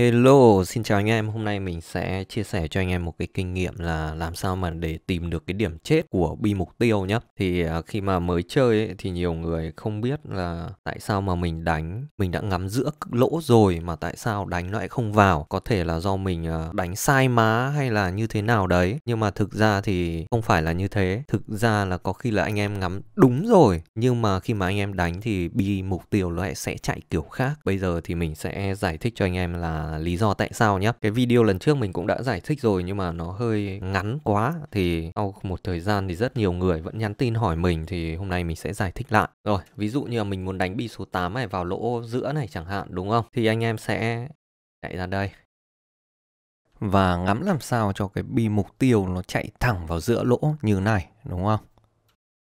Hello, xin chào anh em. Hôm nay mình sẽ chia sẻ cho anh em một cái kinh nghiệm là làm sao mà để tìm được cái điểm chết của bi mục tiêu nhé. Thì à, khi mà mới chơi ấy, thì nhiều người không biết là tại sao mà mình đánh, mình đã ngắm giữa lỗ rồi mà tại sao đánh lại không vào. Có thể là do mình à, đánh sai má hay là như thế nào đấy. Nhưng mà thực ra thì không phải là như thế. Thực ra là có khi là anh em ngắm đúng rồi. Nhưng mà khi mà anh em đánh thì bi mục tiêu nó lại sẽ chạy kiểu khác. Bây giờ thì mình sẽ giải thích cho anh em là lý do tại sao nhé cái video lần trước mình cũng đã giải thích rồi nhưng mà nó hơi ngắn quá thì sau một thời gian thì rất nhiều người vẫn nhắn tin hỏi mình thì hôm nay mình sẽ giải thích lại rồi ví dụ như là mình muốn đánh bi số 8 này vào lỗ giữa này chẳng hạn đúng không thì anh em sẽ chạy ra đây và ngắm làm sao cho cái bi mục tiêu nó chạy thẳng vào giữa lỗ như này đúng không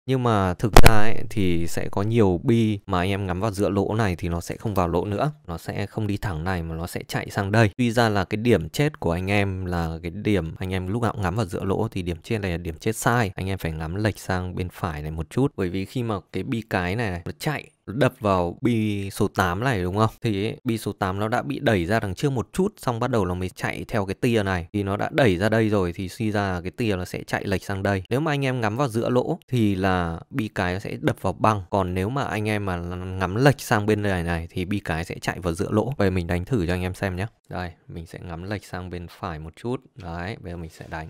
nhưng mà thực ra ấy, thì sẽ có nhiều bi mà anh em ngắm vào giữa lỗ này thì nó sẽ không vào lỗ nữa. Nó sẽ không đi thẳng này mà nó sẽ chạy sang đây. Tuy ra là cái điểm chết của anh em là cái điểm anh em lúc nào ngắm vào giữa lỗ thì điểm trên này là điểm chết sai. Anh em phải ngắm lệch sang bên phải này một chút. Bởi vì khi mà cái bi cái này, này nó chạy đập vào bi số 8 này đúng không? Thì bi số 8 nó đã bị đẩy ra đằng trước một chút xong bắt đầu nó mới chạy theo cái tia này. Thì nó đã đẩy ra đây rồi thì suy ra cái tia nó sẽ chạy lệch sang đây. Nếu mà anh em ngắm vào giữa lỗ thì là bi cái nó sẽ đập vào băng. Còn nếu mà anh em mà ngắm lệch sang bên này này thì bi cái sẽ chạy vào giữa lỗ. Vậy mình đánh thử cho anh em xem nhé. Đây, mình sẽ ngắm lệch sang bên phải một chút. Đấy, bây giờ mình sẽ đánh.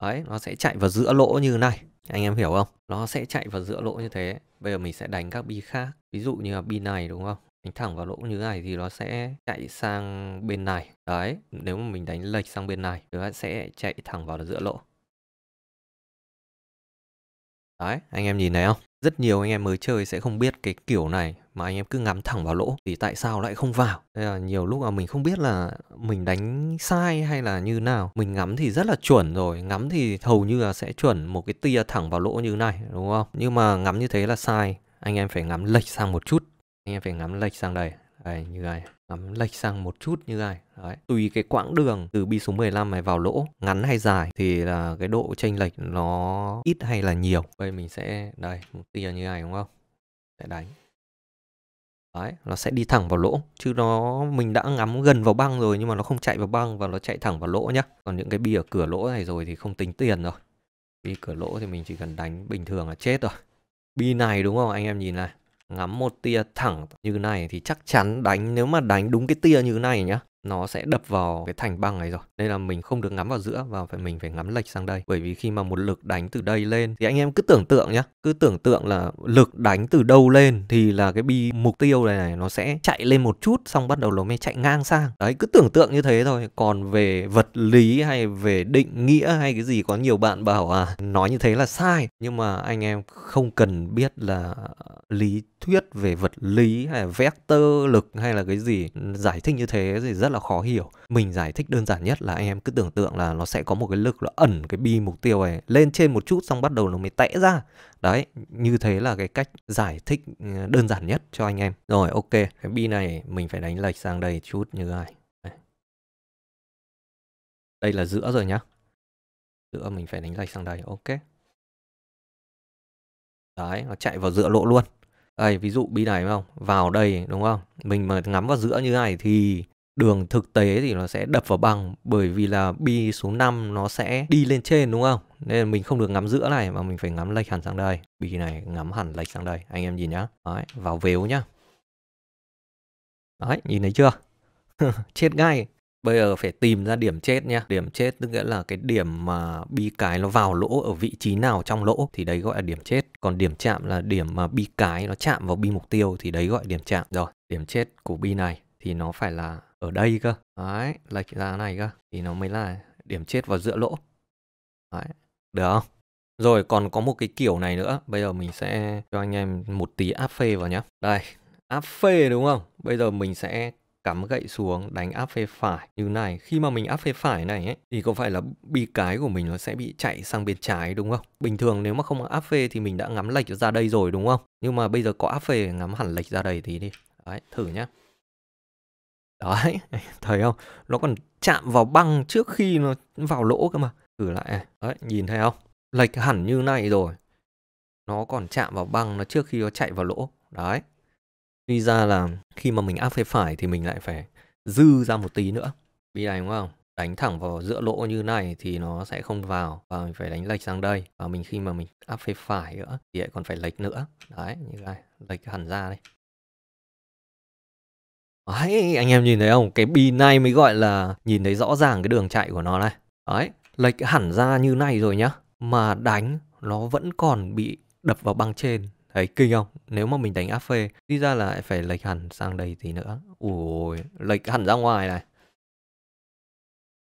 Đấy, nó sẽ chạy vào giữa lỗ như này. Anh em hiểu không? Nó sẽ chạy vào giữa lỗ như thế. Bây giờ mình sẽ đánh các bi khác. Ví dụ như là bi này đúng không? đánh thẳng vào lỗ như này thì nó sẽ chạy sang bên này đấy nếu mà mình đánh lệch sang bên này thì nó sẽ chạy thẳng vào giữa lỗ đấy anh em nhìn thấy không rất nhiều anh em mới chơi sẽ không biết cái kiểu này mà anh em cứ ngắm thẳng vào lỗ thì tại sao lại không vào Thế là nhiều lúc mà mình không biết là mình đánh sai hay là như nào mình ngắm thì rất là chuẩn rồi ngắm thì hầu như là sẽ chuẩn một cái tia thẳng vào lỗ như này đúng không nhưng mà ngắm như thế là sai anh em phải ngắm lệch sang một chút anh em phải ngắm lệch sang đây đây như này ngắm lệch sang một chút như này Đấy. tùy cái quãng đường từ bi số 15 này vào lỗ ngắn hay dài thì là cái độ chênh lệch nó ít hay là nhiều đây mình sẽ đây một tia như này đúng không sẽ đánh Đấy, nó sẽ đi thẳng vào lỗ chứ nó mình đã ngắm gần vào băng rồi nhưng mà nó không chạy vào băng và nó chạy thẳng vào lỗ nhá. Còn những cái bi ở cửa lỗ này rồi thì không tính tiền rồi. Bi cửa lỗ thì mình chỉ cần đánh bình thường là chết rồi. Bi này đúng không anh em nhìn này. Ngắm một tia thẳng như này thì chắc chắn đánh nếu mà đánh đúng cái tia như này nhá nó sẽ đập vào cái thành băng này rồi nên là mình không được ngắm vào giữa và phải mình phải ngắm lệch sang đây bởi vì khi mà một lực đánh từ đây lên thì anh em cứ tưởng tượng nhá cứ tưởng tượng là lực đánh từ đâu lên thì là cái bi mục tiêu này này nó sẽ chạy lên một chút xong bắt đầu nó mới chạy ngang sang đấy cứ tưởng tượng như thế thôi còn về vật lý hay về định nghĩa hay cái gì có nhiều bạn bảo à nói như thế là sai nhưng mà anh em không cần biết là lý thuyết về vật lý hay là vector lực hay là cái gì giải thích như thế thì rất rất là khó hiểu mình giải thích đơn giản nhất là anh em cứ tưởng tượng là nó sẽ có một cái lực nó ẩn cái bi mục tiêu này lên trên một chút xong bắt đầu nó mới tẽ ra đấy như thế là cái cách giải thích ừ, đơn giản nhất cho anh em rồi ok cái bi này mình phải đánh lệch sang đây chút như này đây là giữa rồi nhá giữa mình phải đánh lệch sang đây ok đấy nó chạy vào giữa lộ luôn đây ví dụ bi này đúng không vào đây đúng không mình mà ngắm vào giữa như này thì đường thực tế thì nó sẽ đập vào bằng bởi vì là bi số 5 nó sẽ đi lên trên đúng không? Nên mình không được ngắm giữa này mà mình phải ngắm lệch hẳn sang đây. Bi này ngắm hẳn lệch sang đây. Anh em nhìn nhá. Đấy, vào vếu nhá. Đấy, nhìn thấy chưa? chết ngay. Bây giờ phải tìm ra điểm chết nha. Điểm chết tức nghĩa là cái điểm mà bi cái nó vào lỗ ở vị trí nào trong lỗ thì đấy gọi là điểm chết. Còn điểm chạm là điểm mà bi cái nó chạm vào bi mục tiêu thì đấy gọi điểm chạm. Rồi, điểm chết của bi này thì nó phải là ở đây cơ đấy lệch ra này cơ thì nó mới là điểm chết vào giữa lỗ đấy được không rồi còn có một cái kiểu này nữa bây giờ mình sẽ cho anh em một tí áp phê vào nhá, đây áp phê đúng không bây giờ mình sẽ cắm gậy xuống đánh áp phê phải như này khi mà mình áp phê phải này ấy, thì có phải là bi cái của mình nó sẽ bị chạy sang bên trái đúng không bình thường nếu mà không áp phê thì mình đã ngắm lệch ra đây rồi đúng không nhưng mà bây giờ có áp phê ngắm hẳn lệch ra đây tí đi đấy thử nhá Đấy, thấy không? Nó còn chạm vào băng trước khi nó vào lỗ cơ mà. Thử lại này. Đấy, nhìn thấy không? Lệch hẳn như này rồi. Nó còn chạm vào băng nó trước khi nó chạy vào lỗ. Đấy. Tuy ra là khi mà mình áp phải phải thì mình lại phải dư ra một tí nữa. Vì này đúng không? đánh thẳng vào giữa lỗ như này thì nó sẽ không vào và mình phải đánh lệch sang đây và mình khi mà mình áp phê phải nữa thì lại còn phải lệch nữa đấy như này lệch hẳn ra đây Đấy, ờ, anh em nhìn thấy không? Cái bi này mới gọi là nhìn thấy rõ ràng cái đường chạy của nó này. Đấy, lệch hẳn ra như này rồi nhá. Mà đánh nó vẫn còn bị đập vào băng trên. Thấy kinh không? Nếu mà mình đánh áp phê, đi ra là phải lệch hẳn sang đây tí nữa. Ui, lệch hẳn ra ngoài này.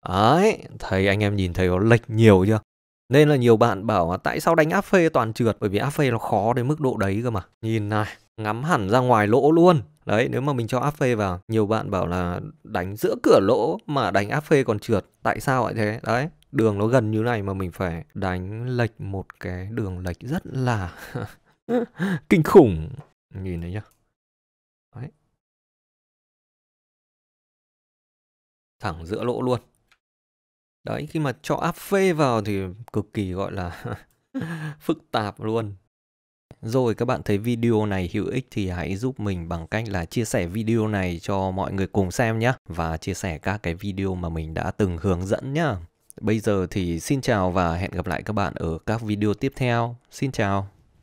Đấy, thấy anh em nhìn thấy nó lệch nhiều chưa? Nên là nhiều bạn bảo tại sao đánh áp phê toàn trượt Bởi vì áp phê nó khó đến mức độ đấy cơ mà Nhìn này, ngắm hẳn ra ngoài lỗ luôn Đấy, nếu mà mình cho áp phê vào, nhiều bạn bảo là đánh giữa cửa lỗ mà đánh áp phê còn trượt. Tại sao lại thế? Đấy, đường nó gần như này mà mình phải đánh lệch một cái đường lệch rất là kinh khủng. Nhìn này nhá. Đấy. Thẳng giữa lỗ luôn. Đấy, khi mà cho áp phê vào thì cực kỳ gọi là phức tạp luôn rồi các bạn thấy video này hữu ích thì hãy giúp mình bằng cách là chia sẻ video này cho mọi người cùng xem nhé và chia sẻ các cái video mà mình đã từng hướng dẫn nhé. Bây giờ thì xin chào và hẹn gặp lại các bạn ở các video tiếp theo. Xin chào.